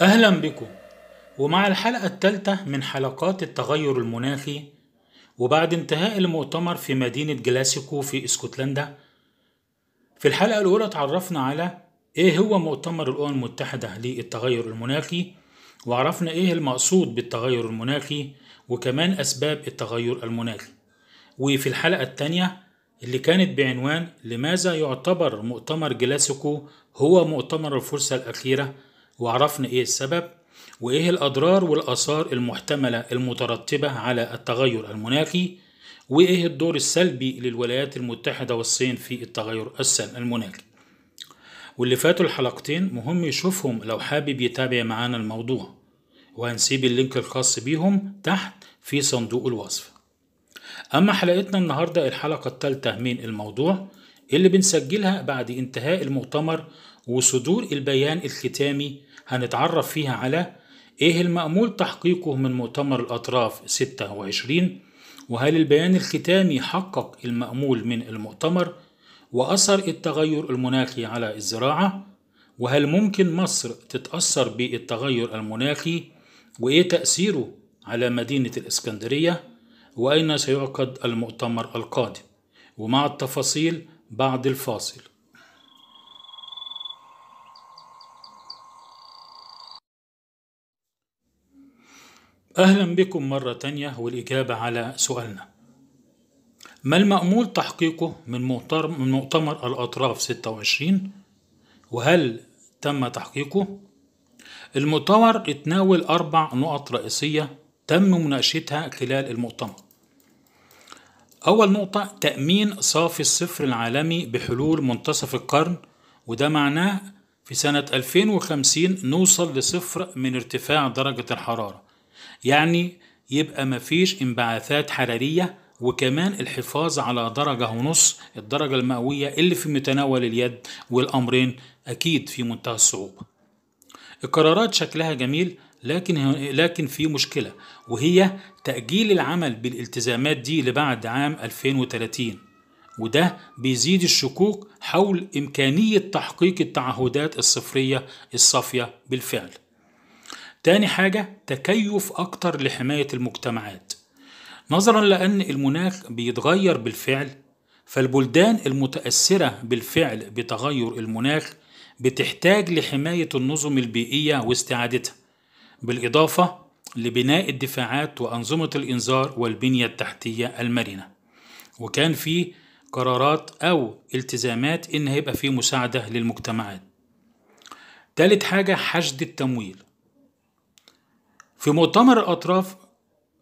أهلا بكم ومع الحلقة الثالثة من حلقات التغير المناخي وبعد انتهاء المؤتمر في مدينة جلاسيكو في اسكتلندا في الحلقة الأولى تعرفنا على إيه هو مؤتمر الأمم المتحدة للتغير المناخي وعرفنا إيه المقصود بالتغير المناخي وكمان أسباب التغير المناخي وفي الحلقة الثانية اللي كانت بعنوان لماذا يعتبر مؤتمر جلاسيكو هو مؤتمر الفرصة الأخيرة وعرفنا إيه السبب وإيه الأضرار والآثار المحتملة المترتبة على التغير المناخي وإيه الدور السلبي للولايات المتحدة والصين في التغير المناخي واللي فاتوا الحلقتين مهم يشوفهم لو حابب يتابع معانا الموضوع وهنسيب اللينك الخاص بيهم تحت في صندوق الوصف أما حلقتنا النهاردة الحلقة الثالثة من الموضوع اللي بنسجلها بعد انتهاء المؤتمر وصدور البيان الختامي هنتعرف فيها على إيه المأمول تحقيقه من مؤتمر الأطراف 26 وهل البيان الختامي حقق المأمول من المؤتمر وأثر التغير المناخي على الزراعة وهل ممكن مصر تتأثر بالتغير المناخي وإيه تأثيره على مدينة الإسكندرية وأين سيعقد المؤتمر القادم ومع التفاصيل بعد الفاصل أهلا بكم مرة تانية والإجابة على سؤالنا ما المأمول تحقيقه من مؤتمر, الأطراف 26 وهل تم تحقيقه؟ المؤتمر اتناول أربع نقط رئيسية تم مناقشتها خلال المؤتمر أول نقطة تأمين صافي الصفر العالمي بحلول منتصف القرن وده معناه في سنة 2050 نوصل لصفر من ارتفاع درجة الحرارة يعني يبقى مفيش انبعاثات حرارية وكمان الحفاظ على درجة ونص الدرجة المئوية اللي في متناول اليد والأمرين أكيد في منتهى الصعوبة القرارات شكلها جميل لكن لكن في مشكلة وهي تأجيل العمل بالالتزامات دي لبعد عام 2030 وده بيزيد الشكوك حول إمكانية تحقيق التعهدات الصفرية الصافية بالفعل تاني حاجة تكيف أكتر لحماية المجتمعات نظرا لأن المناخ بيتغير بالفعل فالبلدان المتأثرة بالفعل بتغير المناخ بتحتاج لحماية النظم البيئية واستعادتها بالإضافة لبناء الدفاعات وأنظمة الإنذار والبنية التحتية المرنة وكان في قرارات أو التزامات إن هيبقى في مساعدة للمجتمعات تالت حاجة حشد التمويل في مؤتمر الأطراف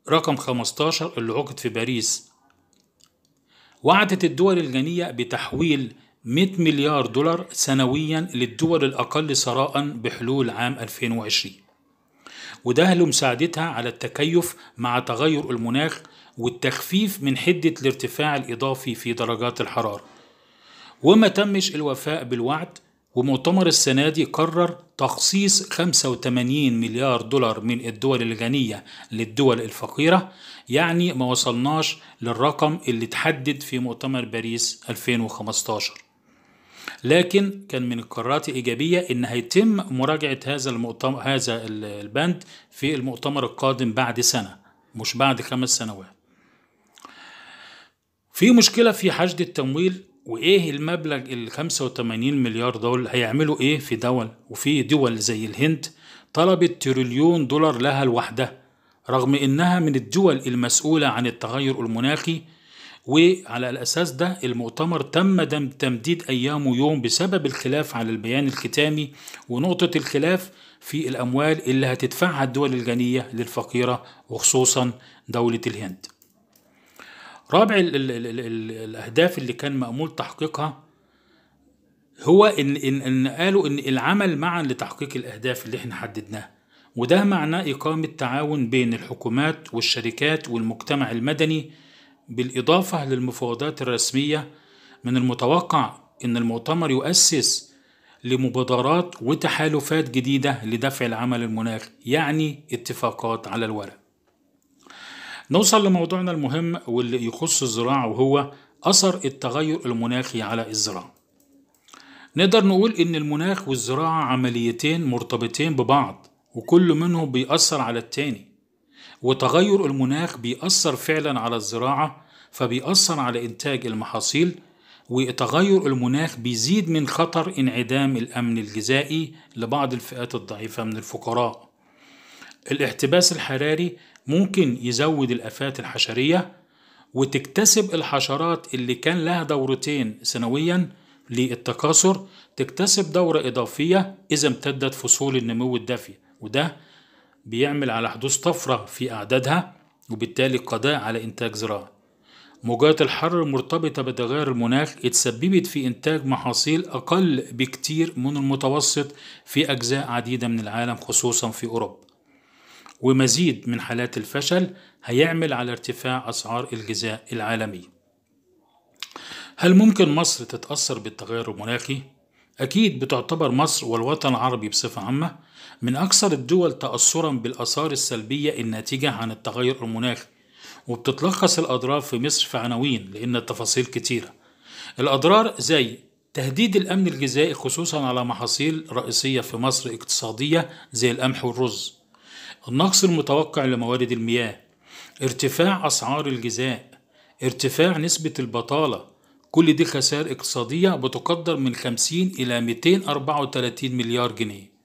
رقم 15 اللي عقد في باريس وعدت الدول الغنية بتحويل 100 مليار دولار سنويا للدول الأقل ثراء بحلول عام 2020 وده لمساعدتها على التكيف مع تغير المناخ والتخفيف من حدة الارتفاع الإضافي في درجات الحرارة وما تمش الوفاء بالوعد ومؤتمر السنة دي قرر تخصيص 85 مليار دولار من الدول الغنية للدول الفقيرة يعني ما وصلناش للرقم اللي تحدد في مؤتمر باريس 2015 لكن كان من القرارات الإيجابية إن هيتم مراجعة هذا المؤتمر هذا البند في المؤتمر القادم بعد سنة مش بعد خمس سنوات في مشكلة في حشد التمويل وايه المبلغ ال 85 مليار دول هيعملوا ايه في دول وفي دول زي الهند طلبت تريليون دولار لها لوحدها رغم انها من الدول المسؤوله عن التغير المناخي وعلى الأساس ده المؤتمر تم تمديد أيامه يوم بسبب الخلاف على البيان الختامي ونقطة الخلاف في الأموال اللي هتدفعها الدول الغنية للفقيرة وخصوصا دولة الهند رابع ال ال ال الـ الاهداف اللي كان مامول تحقيقها هو ان ان, إن قالوا ان العمل معا لتحقيق الاهداف اللي احنا حددناها وده معناه اقامه تعاون بين الحكومات والشركات والمجتمع المدني بالاضافه للمفاوضات الرسميه من المتوقع ان المؤتمر يؤسس لمبادرات وتحالفات جديده لدفع العمل المناخي يعني اتفاقات على الورق نوصل لموضوعنا المهم واللي يخص الزراعة وهو أثر التغير المناخي على الزراعة نقدر نقول إن المناخ والزراعة عمليتين مرتبطين ببعض وكل منهم بيأثر على التاني وتغير المناخ بيأثر فعلا على الزراعة فبيأثر على إنتاج المحاصيل وتغير المناخ بيزيد من خطر انعدام الأمن الغذائي لبعض الفئات الضعيفة من الفقراء الاحتباس الحراري ممكن يزود الآفات الحشرية وتكتسب الحشرات اللي كان لها دورتين سنويا للتكاثر تكتسب دورة إضافية إذا امتدت فصول النمو الدافئ وده بيعمل على حدوث طفرة في أعدادها وبالتالي قضاء على إنتاج زراعي موجات الحر المرتبطة بتغير المناخ اتسببت في إنتاج محاصيل أقل بكتير من المتوسط في أجزاء عديدة من العالم خصوصا في أوروبا ومزيد من حالات الفشل هيعمل على ارتفاع أسعار الغذاء العالمي هل ممكن مصر تتأثر بالتغير المناخي؟ أكيد بتعتبر مصر والوطن العربي بصفة عامة من أكثر الدول تأثرا بالآثار السلبية الناتجة عن التغير المناخي وبتتلخص الأضرار في مصر في عناوين لأن التفاصيل كتيرة الأضرار زي تهديد الأمن الغذائي خصوصا على محاصيل رئيسية في مصر اقتصادية زي القمح والرز النقص المتوقع لموارد المياه ارتفاع أسعار الغذاء ارتفاع نسبة البطالة كل دي خسائر اقتصادية بتقدر من 50 إلى 234 مليار جنيه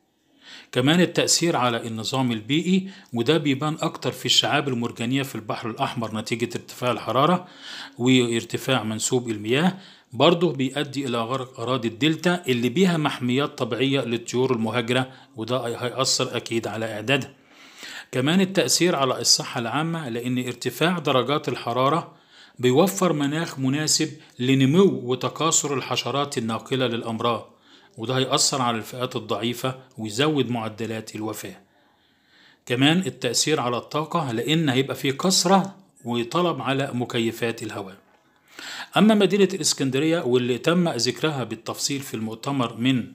كمان التأثير على النظام البيئي وده بيبان أكتر في الشعاب المرجانية في البحر الأحمر نتيجة ارتفاع الحرارة وارتفاع منسوب المياه برضه بيؤدي إلى غرق أراضي الدلتا اللي بيها محميات طبيعية للطيور المهاجرة وده هيأثر أكيد على إعدادها كمان التأثير على الصحة العامة لأن ارتفاع درجات الحرارة بيوفر مناخ مناسب لنمو وتكاثر الحشرات الناقلة للأمراض وده هيأثر على الفئات الضعيفة ويزود معدلات الوفاة كمان التأثير على الطاقة لأن هيبقى فيه كثرة وطلب على مكيفات الهواء أما مدينة الإسكندرية واللي تم ذكرها بالتفصيل في المؤتمر من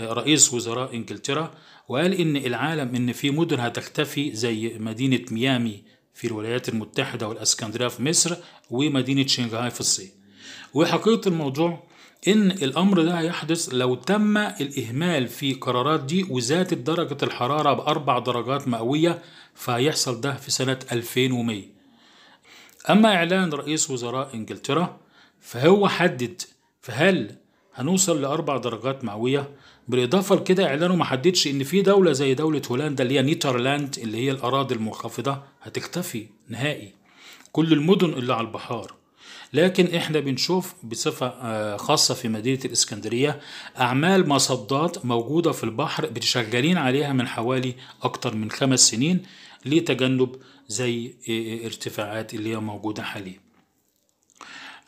رئيس وزراء انجلترا وقال ان العالم ان في مدن هتختفي زي مدينه ميامي في الولايات المتحده والاسكندريه في مصر ومدينه شنغهاي في الصين وحقيقه الموضوع ان الامر ده هيحدث لو تم الاهمال في قرارات دي وزادت درجه الحراره باربع درجات مئويه فهيحصل ده في سنه 2100 اما اعلان رئيس وزراء انجلترا فهو حدد فهل هنوصل لأربع درجات مئوية بالاضافه لكده اعلانه ما حددش ان في دوله زي دوله هولندا اللي هي نيترلاند اللي هي الاراضي المنخفضه هتختفي نهائي كل المدن اللي على البحار لكن احنا بنشوف بصفه آه، خاصه في مدينه الاسكندريه اعمال مصدات موجوده في البحر بتشغلين عليها من حوالي اكتر من خمس سنين لتجنب زي آه، آه، ارتفاعات اللي هي موجوده حاليا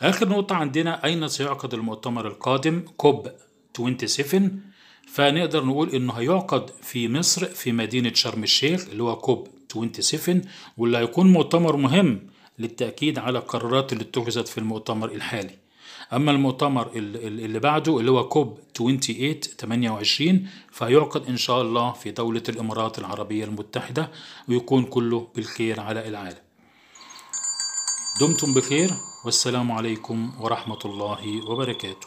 اخر نقطه عندنا اين سيعقد المؤتمر القادم كوب 27 فنقدر نقول انه هيعقد في مصر في مدينه شرم الشيخ اللي هو كوب 27 واللي هيكون مؤتمر مهم للتاكيد على القرارات اللي اتخذت في المؤتمر الحالي اما المؤتمر اللي بعده اللي هو كوب 28 28 فهيعقد ان شاء الله في دوله الامارات العربيه المتحده ويكون كله بالخير على العالم دمتم بخير والسلام عليكم ورحمه الله وبركاته